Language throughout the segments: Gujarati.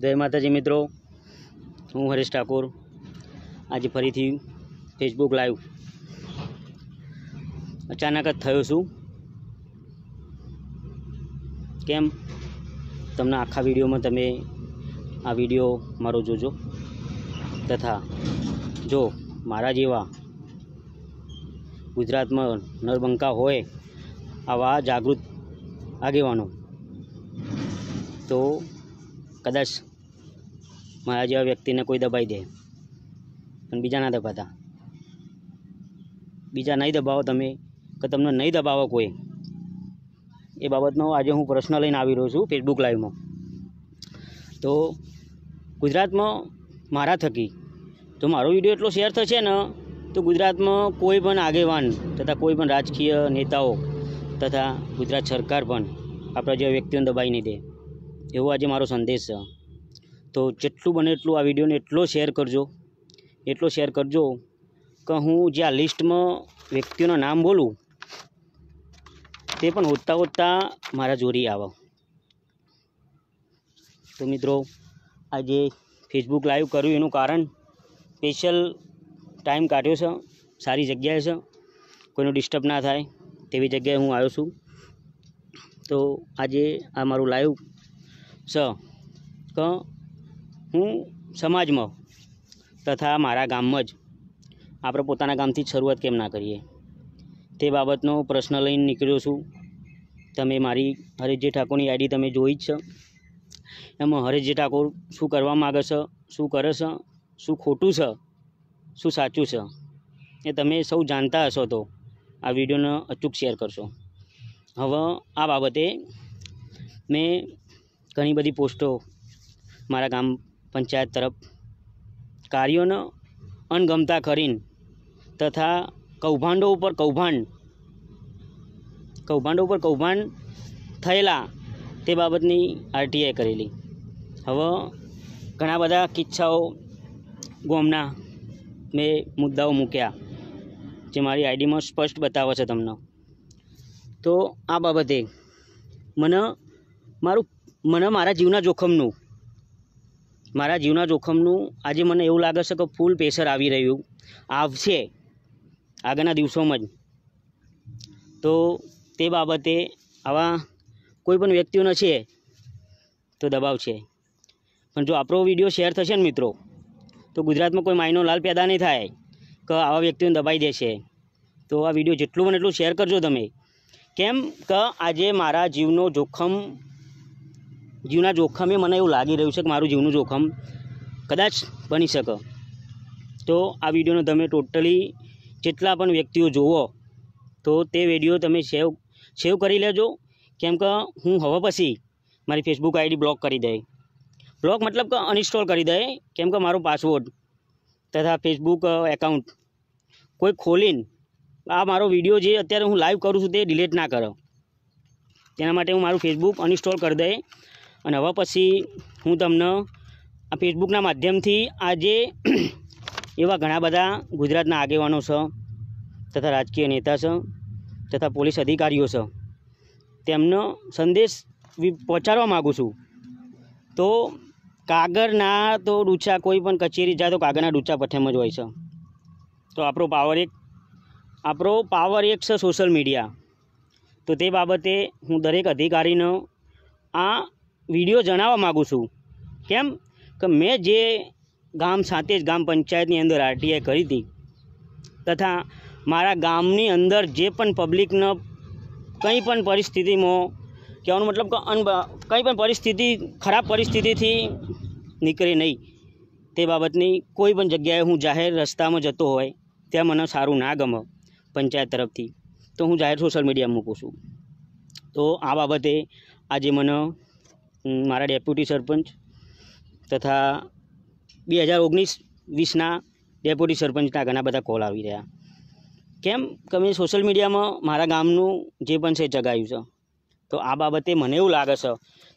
જય માતાજી મિત્રો હું હરીશ ઠાકોર આજે ફરીથી ફેસબુક લાઈવ અચાનક જ થયો છું કેમ તમને આખા વિડીયોમાં તમે આ વિડીયો મારો જોજો તથા જો મારા જેવા ગુજરાતમાં નરબંકા હોય આવા જાગૃત આગેવાનો કદાચ મારા જેવા વ્યક્તિને કોઈ દબાઈ દે પણ બીજા ના દબાતા બીજા નહીં દબાવો તમે કે તમને નહીં દબાવો કોઈ એ બાબતનો આજે હું પ્રશ્ન લઈને આવી રહ્યો છું ફેસબુક લાઈવમાં તો ગુજરાતમાં મારા થકી તો મારો વિડીયો એટલો શેર થશે ને તો ગુજરાતમાં કોઈ પણ આગેવાન તથા કોઈ પણ રાજકીય નેતાઓ તથા ગુજરાત સરકાર પણ આપણા જેવા વ્યક્તિઓને દબાઈ નહીં દે એવો આજે મારો સંદેશ છે તો જેટલું બને એટલું આ વિડીયોને એટલો શેર કરજો એટલો શેર કરજો કે હું જે આ લિસ્ટમાં વ્યક્તિઓના નામ બોલું તે પણ હોતા હોતા મારા જોરી આવે તો મિત્રો આજે ફેસબુક લાઈવ કર્યું એનું કારણ સ્પેશિયલ ટાઈમ કાઢ્યો છે સારી જગ્યાએ છે કોઈનો ડિસ્ટર્બ ના થાય તેવી જગ્યાએ હું આવ્યો છું તો આજે આ મારું લાઈવ સ ક હું સમાજમાં તથા મારા ગામમાં જ આપણે પોતાના ગામથી જ શરૂઆત કેમ ના કરીએ તે બાબતનો પ્રશ્ન લઈને નીકળ્યો છું તમે મારી હરેશજી ઠાકોરની આઈડી તમે જોઈ જ છો એમાં હરેશજી ઠાકોર શું કરવા માગે છે શું કરે છે શું ખોટું છે શું સાચું છે એ તમે સૌ જાણતા હશો તો આ વિડીયોને અચૂક શેર કરશો હવે આ બાબતે મેં ઘણી બધી પોસ્ટો મારા ગામ પંચાયત તરફ કાર્યોને અનગમતા કરીને તથા કૌભાંડો ઉપર કૌભાંડ કૌભાંડો ઉપર કૌભાંડ થયેલા તે બાબતની આરટીઆઈ કરેલી હવે ઘણા બધા કિસ્સાઓ ગોમના મેં મુદ્દાઓ મૂક્યા જે મારી આઈડીમાં સ્પષ્ટ બતાવે છે તમને તો આ બાબતે મને મારું મને મારા જીવના જોખમનું મારા જીવના જોખમનું આજે મને એવું લાગે છે કે ફૂલ પ્રેશર આવી રહ્યું આવશે આગળના દિવસોમાં જ તો તે બાબતે આવા કોઈ પણ વ્યક્તિઓને છે તો દબાવ છે પણ જો આપણો વિડીયો શેર થશે ને મિત્રો તો ગુજરાતમાં કોઈ માયનો લાલ પેદા નહીં થાય કે આવા વ્યક્તિઓને દબાઈ દેશે તો આ વિડીયો જેટલું બને એટલું શેર કરજો તમે કેમ કે આજે મારા જીવનો જોખમ જીવના જોખમે મને એવું લાગી રહ્યું છે કે મારું જીવનું જોખમ કદાચ બની શકે તો આ વિડીયોને તમે ટોટલી જેટલા પણ વ્યક્તિઓ જુઓ તો તે વિડીયો તમે સેવ સેવ કરી લેજો કેમ કે હું હવે પછી મારી ફેસબુક આઈડી બ્લોક કરી દઈ બ્લોક મતલબ કે અનઇન્સ્ટોલ કરી દે કેમ કે મારો પાસવર્ડ તથા ફેસબુક એકાઉન્ટ કોઈ ખોલીને આ મારો વિડીયો જે અત્યારે હું લાઈવ કરું છું તે ડિલીટ ના કરો તેના માટે હું મારું ફેસબુક અનઇન્સ્ટોલ કરી દઈ અને હવે પછી હું તમને આ ફેસબુકના માધ્યમથી આજે એવા ઘણા બધા ગુજરાતના આગેવાનો છે તથા રાજકીય નેતા છે તથા પોલીસ અધિકારીઓ છે તેમનો સંદેશ પહોંચાડવા માગું છું તો કાગળના તો ડૂચા કોઈ પણ કચેરી જાય તો કાગળના ડૂચા પથેમ જ હોય છે તો આપણો પાવર એક આપણો પાવર એક છે સોશિયલ મીડિયા તો તે બાબતે હું દરેક અધિકારીનો આ વિડીયો જણાવવા માગું છું કેમ કે મેં જે ગામ સાથે જ ગામ પંચાયતની અંદર આરટીઆઈ કરી હતી તથા મારા ગામની અંદર જે પણ પબ્લિકનો કંઈ પણ પરિસ્થિતિમાં કહેવાનો મતલબ કે અન કંઈ પણ પરિસ્થિતિ ખરાબ પરિસ્થિતિથી નીકળે નહીં તે બાબતની કોઈ પણ જગ્યાએ હું જાહેર રસ્તામાં જતો હોય ત્યાં મને સારું ના ગમે પંચાયત તરફથી તો હું જાહેર સોશિયલ મીડિયા મૂકું છું તો આ બાબતે આજે મને મારા ડેપ્યુટી સરપંચ તથા બે હજાર ઓગણીસ વીસના ડેપ્યુટી સરપંચના ઘણા બધા કોલ આવી રહ્યા કેમ તમે સોશિયલ મીડિયામાં મારા ગામનું જે પણ છે જગાયું છે તો આ બાબતે મને એવું લાગે છે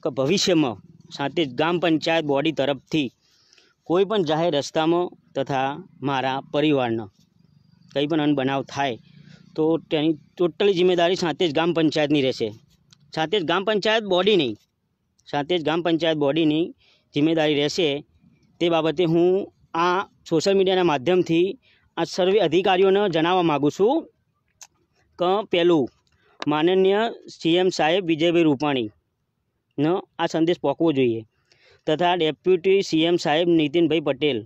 કે ભવિષ્યમાં સાથે ગ્રામ પંચાયત બોડી તરફથી કોઈ પણ જાહેર રસ્તામાં તથા મારા પરિવારનો કંઈ પણ અનબનાવ થાય તો તેની ટોટલી જિમ્મેદારી સાથે જ ગામ પંચાયતની રહેશે સાથે જ ગ્રામ પંચાયત બોડી નહીં સાથે જ ગ્રામ પંચાયત બોડીની જિમ્મેદારી રહેશે તે બાબતે હું આ સોશિયલ મીડિયાના માધ્યમથી આ સર્વે અધિકારીઓને જણાવવા માગું છું કે પહેલું માનનીય સીએમ સાહેબ વિજયભાઈ રૂપાણીનો આ સંદેશ પહોંચવો જોઈએ તથા ડેપ્યુટી સીએમ સાહેબ નીતિનભાઈ પટેલ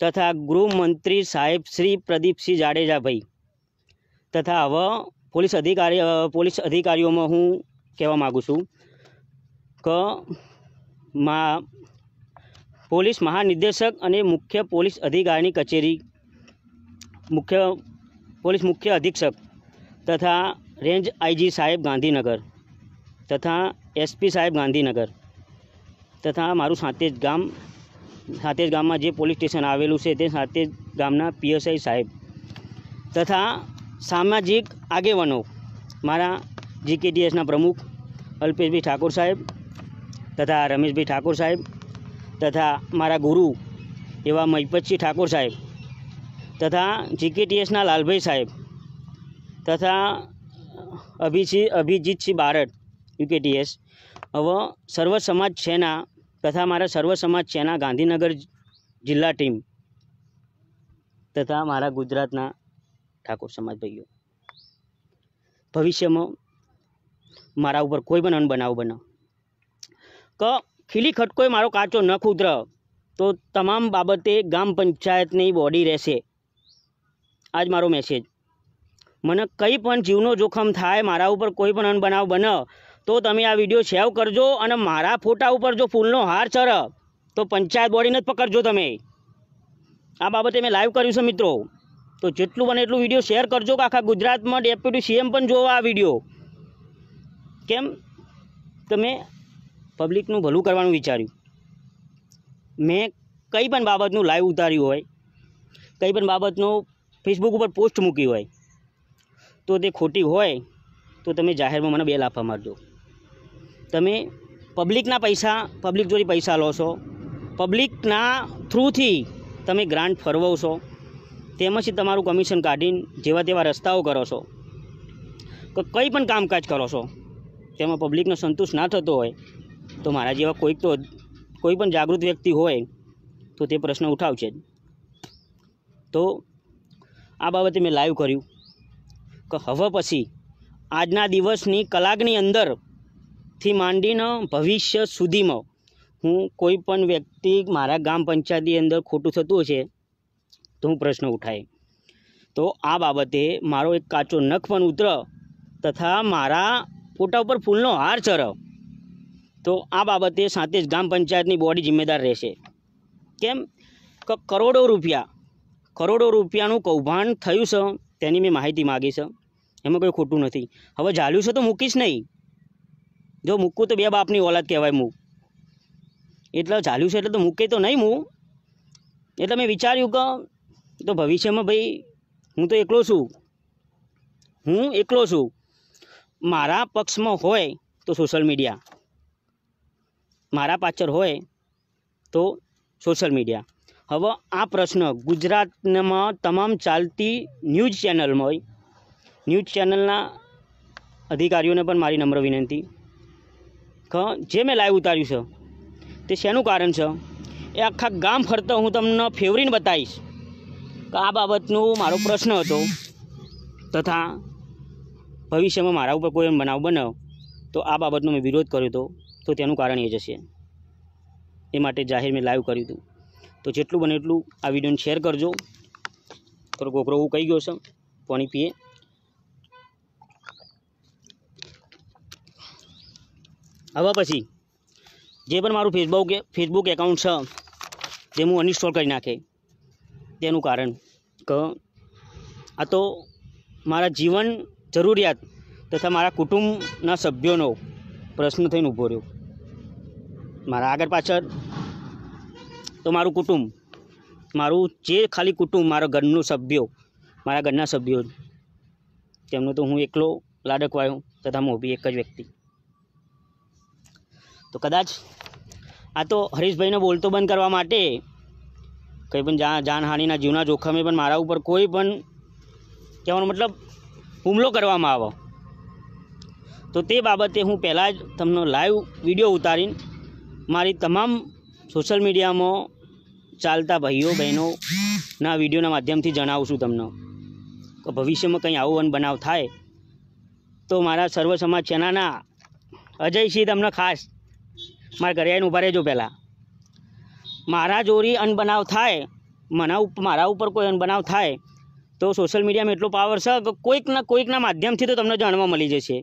તથા ગૃહમંત્રી સાહેબ શ્રી પ્રદીપસિંહ જાડેજાભાઈ તથા હવે પોલીસ અધિકારી પોલીસ અધિકારીઓમાં હું કહેવા માગું છું ક મા પોલીસ મહાનિર્દેશક અને મુખ્ય પોલીસ અધિકારીની કચેરી મુખ્ય પોલીસ મુખ્ય અધિક્ષક તથા રેન્જ આઈજી સાહેબ ગાંધીનગર તથા એસપી સાહેબ ગાંધીનગર તથા મારું સાતેજ ગામ સાતેજ ગામમાં જે પોલીસ સ્ટેશન આવેલું છે તે સાતેજ ગામના પીએસઆઈ સાહેબ તથા સામાજિક આગેવાનો મારા જીકેડીએસના પ્રમુખ અલ્પેશભાઈ ઠાકોર સાહેબ તથા રમેશભાઈ ઠાકોર સાહેબ તથા મારા ગુરુ એવા મહિપતસિંહ ઠાકોર સાહેબ તથા જીકેટીએસના લાલભાઈ સાહેબ તથા અભિસિંહ અભિજીતસિંહ બારડ યુકેટીએસ હવે સર્વ સમાજ છેના તથા મારા સર્વ સમાજ સેના ગાંધીનગર જિલ્લા ટીમ તથા મારા ગુજરાતના ઠાકોર સમાજભાઈઓ ભવિષ્યમાં મારા ઉપર કોઈ પણ અનબનાવ બનાવ કે ખીલી ખટકોય મારો કાચો નખ ઉતર તો તમામ બાબતે ગ્રામ પંચાયતની બોડી રહેશે આજ મારો મેસેજ મને કંઈ પણ જીવનો જોખમ થાય મારા ઉપર કોઈ પણ અનબનાવ બને તો તમે આ વિડીયો સેવ કરજો અને મારા ફોટા ઉપર જો ફૂલનો હાર ચર તો પંચાયત બોડીને જ પકડજો તમે આ બાબતે મેં લાઈવ કર્યું છે મિત્રો તો જેટલું બને એટલું વિડીયો શેર કરજો કે આખા ગુજરાતમાં ડેપ્યુટી સીએમ પણ જોવા આ વિડીયો કેમ તમે પબ્લિકનું ભલું કરવાનું વિચાર્યું મેં કંઈ પણ બાબતનું લાઈવ ઉતાર્યું હોય કંઈ પણ બાબતનો ફેસબુક ઉપર પોસ્ટ મૂકી હોય તો તે ખોટી હોય તો તમે જાહેરમાં મને બે લાફા મારજો તમે પબ્લિકના પૈસા પબ્લિક જોડે પૈસા લો છો પબ્લિકના થ્રુથી તમે ગ્રાન્ટ ફરવો છો તેમાંથી તમારું કમિશન કાઢીને જેવા તેવા રસ્તાઓ કરો છો કંઈ પણ કામકાજ કરો છો તેમાં પબ્લિકનો સંતોષ ના થતો હોય તો મારા જેવા કોઈક તો કોઈ પણ જાગૃત વ્યક્તિ હોય તો તે પ્રશ્ન ઉઠાવશે જ તો આ બાબતે મેં લાઈવ કર્યું કે હવે પછી આજના દિવસની કલાકની અંદરથી માંડીને ભવિષ્ય સુધીમાં હું કોઈ પણ વ્યક્તિ મારા ગામ પંચાયતની અંદર ખોટું થતું હશે તો હું પ્રશ્ન ઉઠાય તો આ બાબતે મારો એક કાચો નખ પણ ઉતર તથા મારા ફોટા ઉપર ફૂલનો હાર ચર તો આ બાબતે સાથે જ ગ્રામ પંચાયતની બોડી જિમ્મેદાર રહેશે કેમ કે કરોડો રૂપિયા કરોડો રૂપિયાનું કૌભાંડ થયું છે તેની મેં માહિતી માગી છે એમાં કોઈ ખોટું નથી હવે ઝાલ્યું છે તો મૂકીશ નહીં જો મૂકવું તો બે બાપની ઓલાદ કહેવાય મૂક એટલે ઝાલ્યું છે એટલે તો મૂકે તો નહીં મૂ એટલે મેં વિચાર્યું કે તો ભવિષ્યમાં ભાઈ હું તો એકલો છું હું એકલો છું મારા પક્ષમાં હોય તો સોશિયલ મીડિયા મારા પાછળ હોય તો સોશિયલ મીડિયા હવે આ પ્રશ્ન ગુજરાતમાં તમામ ચાલતી ન્યૂઝ ચેનલમાં હોય ન્યૂઝ ચેનલના અધિકારીઓને પણ મારી નમ્ર વિનંતી ખ જે મેં લાઈવ ઉતાર્યું છે તે શેનું કારણ છે એ આખા ગામ ફરતા હું તમને ફેવરીને બતાવીશ કે આ બાબતનો મારો પ્રશ્ન હતો તથા ભવિષ્યમાં મારા ઉપર કોઈ બનાવ બનાવ તો આ બાબતનો મેં વિરોધ કર્યો હતો તો તેનું કારણ એ જશે એ માટે જાહેર મેં લાઈવ કર્યું હતું તો જેટલું બને એટલું આ વિડીયોને શેર કરજો થોડો કોકરો હું કહી ગયો છે પાણી પીએ હવે પછી જે પણ મારું ફેસબુક ફેસબુક એકાઉન્ટ છે તે હું અનઇન્સ્ટોલ કરી નાખે તેનું કારણ કે આ તો મારા જીવન જરૂરિયાત તથા મારા કુટુંબના સભ્યોનો પ્રશ્ન થઈને ઊભો રહ્યો મારા આગળ પાછળ તો મારું કુટુંબ મારું જે ખાલી કુટુંબ મારા ઘરનું સભ્યો મારા ઘરના સભ્યો તેમનો તો હું એકલો લાડકવાયો તથા હું બી એક જ વ્યક્તિ તો કદાચ આ તો હરીશભાઈને બોલતો બંધ કરવા માટે કંઈ પણ જાન જાનહાનિના જીવના જોખમે પણ મારા ઉપર કોઈ પણ કહેવાનો મતલબ હુમલો કરવામાં આવ્યો તો તે બાબતે હું પહેલાં જ તમને લાઈવ વિડીયો ઉતારીને મારી તમામ સોશિયલ મીડિયામાં ચાલતા ભાઈઓ બહેનોના વિડીયોના માધ્યમથી જણાવું છું તમને કે ભવિષ્યમાં કંઈ આવો અન બનાવ થાય તો મારા સર્વ સમાજ ચેનાના અજયસિંહ તમને ખાસ મારા ઘરે આવીને ઊભા રહેજો પહેલાં મારા જોરી અનબનાવ થાય મના મારા ઉપર કોઈ અનબનાવ થાય તો સોશિયલ મીડિયામાં એટલો પાવર છે કે કોઈકના કોઈકના માધ્યમથી તો તમને જાણવા મળી જશે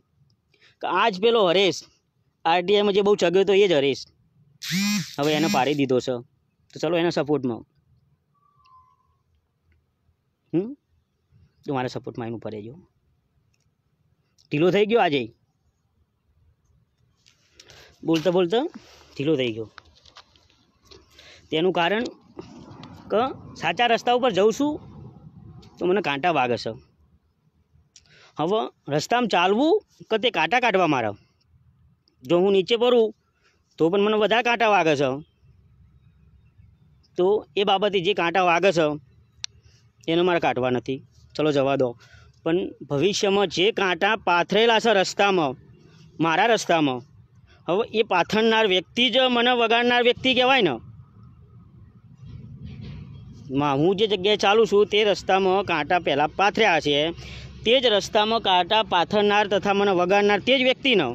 આ જ પેલો હરેશ આરટીઆઈમાં જે બહુ ચગ્યો હતો એ જ હરેશ હવે એને પાડી દીધો છે તો ચલો એના સપોર્ટમાં હમ તો મારા સપોર્ટમાં એનું પડે જો ઢીલો થઈ ગયો આજે બોલતા બોલતા ઢીલો થઈ ગયો તેનું કારણ કે સાચા રસ્તા ઉપર જઉં છું તો મને કાંટા વાગે છે હવે રસ્તામાં ચાલવું કે તે કાંટા કાઢવા મારા જો હું નીચે ભરું તો પણ મને વધારે કાંટા વાગે છે તો એ બાબતે જે કાંટા વાગે છે એને મારે કાઢવા નથી ચલો જવા દો પણ ભવિષ્યમાં જે કાંટા પાથરેલા છે રસ્તામાં મારા રસ્તામાં હવે એ પાથરનાર વ્યક્તિ જ મને વગાડનાર વ્યક્તિ કહેવાય ને હું જે જગ્યાએ ચાલું છું તે રસ્તામાં કાંટા પહેલાં પાથર્યા છે તે જ રસ્તામાં કાંટા પાથરનાર તથા મને વગાડનાર તે જ વ્યક્તિનો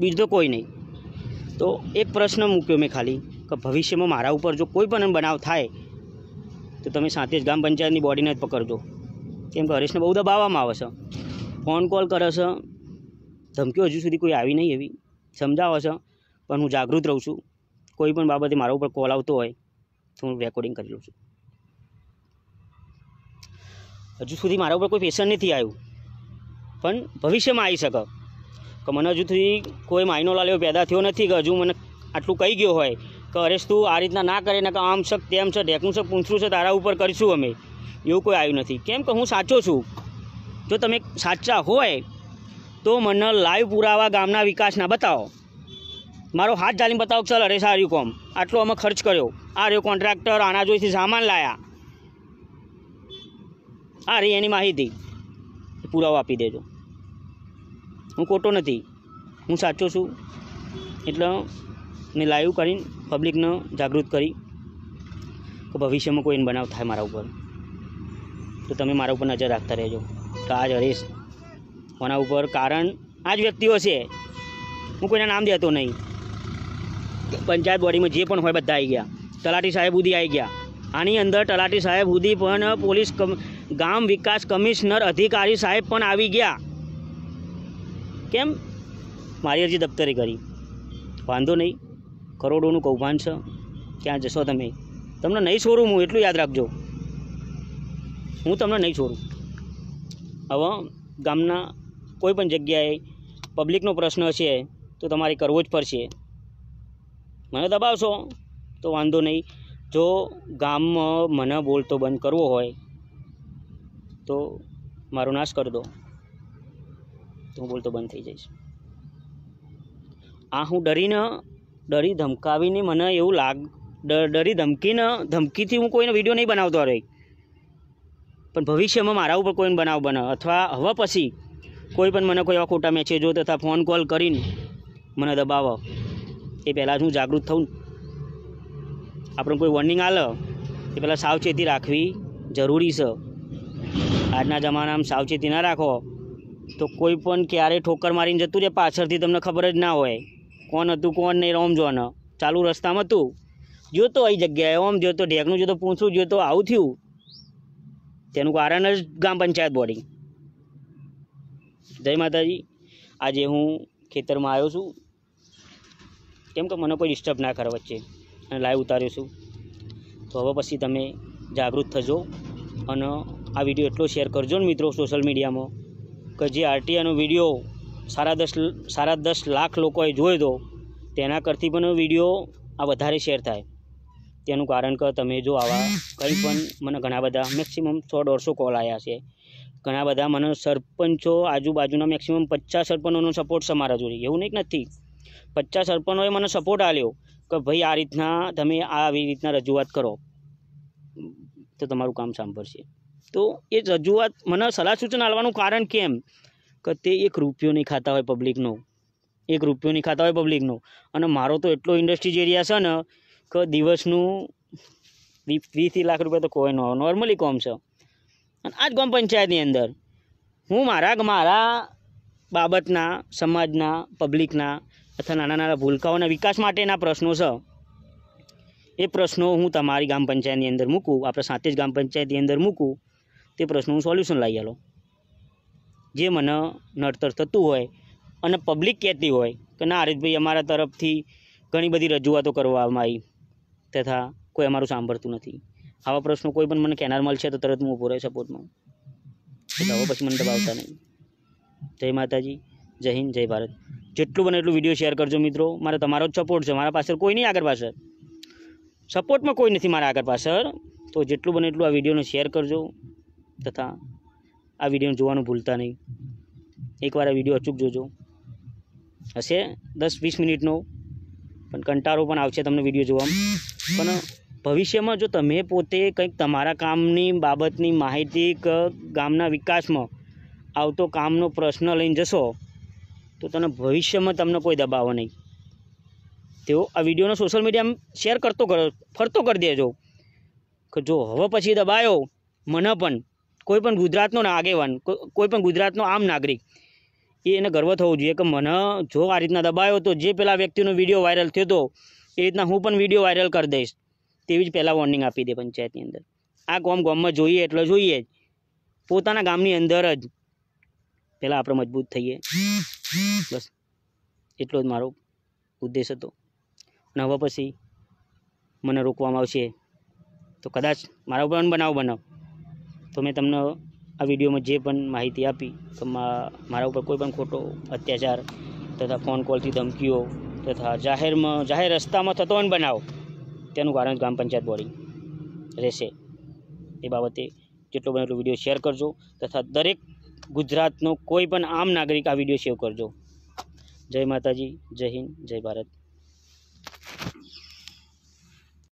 બીજું તો કોઈ નહીં તો એક પ્રશ્ન મૂક્યો મેં ખાલી કે ભવિષ્યમાં મારા ઉપર જો કોઈ પણ બનાવ થાય તો તમે સાથે જ ગામ પંચાયતની બોડીને જ પકડજો કેમ કે હરીશને બહુ દબાવવામાં આવે છે ફોન કોલ કરે છે ધમકીઓ હજુ સુધી કોઈ આવી નહીં એવી સમજાવો છે પણ હું જાગૃત રહું છું કોઈ પણ બાબતે મારા ઉપર કોલ આવતો હોય તો હું રેકોર્ડિંગ કરી લઉં છું હજુ સુધી મારા ઉપર કોઈ પેશન્ટ નથી આવ્યું પણ ભવિષ્યમાં આવી શકે કે મને હજુ સુધી કોઈ માયનો લાલ્યો પેદા થયો નથી કે હજુ મને આટલું કહી ગયો હોય કે અરેશ તું આ રીતના ના કરે ને કે આમ શક તેમ છે ઢેકનું શક પૂંછરું છે તારા ઉપર કરીશું અમે એવું કોઈ આવ્યું નથી કેમ કે હું સાચો છું જો તમે સાચા હોય તો મને લાઈવ પુરાવા ગામના વિકાસના બતાવો મારો હાથ જાલીમ બતાવો ચાલ અરે સારું કોમ આટલો અમે ખર્ચ કર્યો આ રહ્યો કોન્ટ્રાક્ટર આના જોઈથી સામાન લાયા આ રહી એની માહિતી પુરાવો આપી દેજો હું ખોટો નથી હું સાચો છું એટલે મેં લાઈવ કરીને પબ્લિકને જાગૃત કરી કે ભવિષ્યમાં કોઈ બનાવ થાય મારા ઉપર તો તમે મારા ઉપર નજર રાખતા રહેજો તો આ જ હરીશ કોના ઉપર કારણ આ જ વ્યક્તિઓ છે હું કોઈના નામ દેતો નહીં પંચાયત બોડીમાં જે પણ હોય બધા આવી ગયા તલાટી સાહેબ સુધી આવી ગયા આની અંદર તલાટી સાહેબ સુધી પણ પોલીસ ગામ વિકાસ કમિશનર અધિકારી સાહેબ પણ આવી ગયા કેમ મારી અરજી દફતરે કરી વાંધો નહીં કરોડોનું કૌભાંડ છે ક્યાં જશો તમે તમને નહીં છોડું હું એટલું યાદ રાખજો હું તમને નહીં છોડું હવે ગામના કોઈ પણ જગ્યાએ પબ્લિકનો પ્રશ્ન હશે તો તમારે કરવો જ પડશે મને દબાવશો તો વાંધો નહીં જો ગામમાં મને બોલતો બંધ કરવો હોય તો મારો નાશ કરી દો તો હું બોલતો બંધ થઈ જઈશ આ હું ડરીને ડરી ધમકાવીને મને એવું લાગ ડરી ધમકીને ધમકીથી હું કોઈનો વિડીયો નહીં બનાવતો રહી પણ ભવિષ્યમાં મારા ઉપર કોઈને બનાવ બને અથવા હવે પછી કોઈ પણ મને કોઈ એવા ખોટા મેસેજો તથા ફોન કોલ કરીને મને દબાવો એ પહેલાં જ હું જાગૃત થઉં આપણે કોઈ વોર્નિંગ આલ એ પહેલાં સાવચેતી રાખવી જરૂરી છે આજના જમાનામાં સાવચેતી ના રાખો તો કોઈ પણ ક્યારે ઠોકર મારીને જતું રહે પાછળથી તમને ખબર જ ના હોય કોણ હતું કોણ નહીં ઓમ જોન ચાલુ રસ્તામાં હતું તો એ જગ્યાએ ઓમ તો ઢેકનું જોતો પૂછું તો આવું થયું તેનું કારણ જ ગ્રામ પંચાયત બોર્ડિંગ જય માતાજી આજે હું ખેતરમાં આવ્યો છું કેમ કે મને કોઈ ડિસ્ટર્બ ના કરે વચ્ચે અને લાઈવ ઉતાર્યો છું તો હવે પછી તમે જાગૃત થજો અને આ વિડીયો એટલો શેર કરજો ને મિત્રો સોશિયલ મીડિયામાં કે જે આરટીઆનો વિડીયો સારા દસ સારા દસ લાખ લોકોએ જોયો તો તેના કરતી પણ વિડીયો આ વધારે શેર થાય તેનું કારણ કે તમે જો આવા કંઈ પણ મને ઘણા બધા મેક્સિમમ સો દોઢસો કોલ આવ્યા છે ઘણા બધા મને સરપંચો આજુબાજુના મેક્સિમમ પચાસ સરપંચોનો સપોર્ટ છે મારા જોડે એવું નહીં નથી પચાસ સરપંચોએ મને સપોર્ટ આપ્યો કે ભાઈ આ રીતના તમે આવી રીતના રજૂઆત કરો તો તમારું કામ સાંભળશે તો એ રજૂઆત મને સલાહ સૂચન આપવાનું કારણ કેમ કે તે એક રૂપિયો નહીં ખાતા હોય પબ્લિકનો એક રૂપિયો નહીં ખાતા હોય પબ્લિકનો અને મારો તો એટલો ઇન્ડસ્ટ્રીઝ એરિયા છે ને કે દિવસનું વીસથી લાખ રૂપિયા તો કોઈ નોર્મલી કોમ છે અને આ જ ગામ પંચાયતની અંદર હું મારા મારા બાબતના સમાજના પબ્લિકના અથવા નાના નાના ભૂલકાઓના વિકાસ માટેના પ્રશ્નો છે એ પ્રશ્નો હું તમારી ગામ પંચાયતની અંદર મૂકું આપણે સાથે જ ગામ પંચાયતની અંદર મૂકું તે પ્રશ્નનું સોલ્યુશન લાવી આલો જે મને નડતર થતું હોય અને પબ્લિક કહેતી હોય કે ના હરીશભાઈ અમારા તરફથી ઘણી બધી રજૂઆતો કરવામાં આવી તથા કોઈ અમારું સાંભળતું નથી આવા પ્રશ્નો કોઈ પણ મને કેનાર મળશે તો તરત હું ઊભો રહે સપોર્ટમાં એટલે પછી મને દબાવતા નહીં જય માતાજી જય હિન્દ જય ભારત જેટલું બને એટલું વિડીયો શેર કરજો મિત્રો મારે તમારો જ સપોર્ટ છે મારા પાછળ કોઈ નહીં આગળ પાછળ સપોર્ટમાં કોઈ નથી મારા આગળ પાછળ તો જેટલું બને એટલું આ વિડીયોને શેર કરજો તથા આ વિડીયોને જોવાનું ભૂલતા નહીં એકવાર આ વિડીયો અચૂક જોજો હશે દસ વીસ મિનિટનો પણ કંટારો પણ આવશે તમને વિડીયો જોવામાં પણ ભવિષ્યમાં જો તમે પોતે કંઈક તમારા કામની બાબતની માહિતી કે ગામના વિકાસમાં આવતો કામનો પ્રશ્ન લઈને જશો તો તને ભવિષ્યમાં તમને કોઈ દબાવો નહીં તેઓ આ વિડીયોનો સોશિયલ મીડિયામાં શેર કરતો કરો ફરતો કરી દેજો કે જો હવે પછી દબાયો મને પણ કોઈ પણ ગુજરાતનો આગેવાન કોઈપણ ગુજરાતનો આમ નાગરિક એ એને ગર્વ થવો જોઈએ કે મને જો આ રીતના દબાયો તો જે પેલા વ્યક્તિનો વિડીયો વાયરલ થયો હતો એ રીતના હું પણ વિડીયો વાયરલ કરી દઈશ તેવી જ પહેલાં વોર્નિંગ આપી દે પંચાયતની અંદર આ ગામ ગામમાં જોઈએ એટલે જોઈએ જ પોતાના ગામની અંદર જ પહેલાં આપણે મજબૂત થઈએ બસ એટલો જ મારો ઉદ્દેશ હતો અને હવે પછી મને રોકવામાં આવશે તો કદાચ મારા ઉપર બનાવ બનાવ તો મેં તમને આ વિડીયોમાં જે પણ માહિતી આપી તો મારા ઉપર કોઈ પણ ખોટો અત્યાચાર તથા ફોન કોલથી ધમકીઓ તથા જાહેરમાં જાહેર રસ્તામાં થતો હોય બનાવ તેનું કારણ ગ્રામ પંચાયત બોર્ડિંગ રહેશે એ બાબતે જેટલો બને એટલો વિડીયો શેર કરજો તથા દરેક ગુજરાતનો કોઈ પણ આમ નાગરિક આ વિડીયો શેર કરજો જય માતાજી જય હિન્દ જય ભારત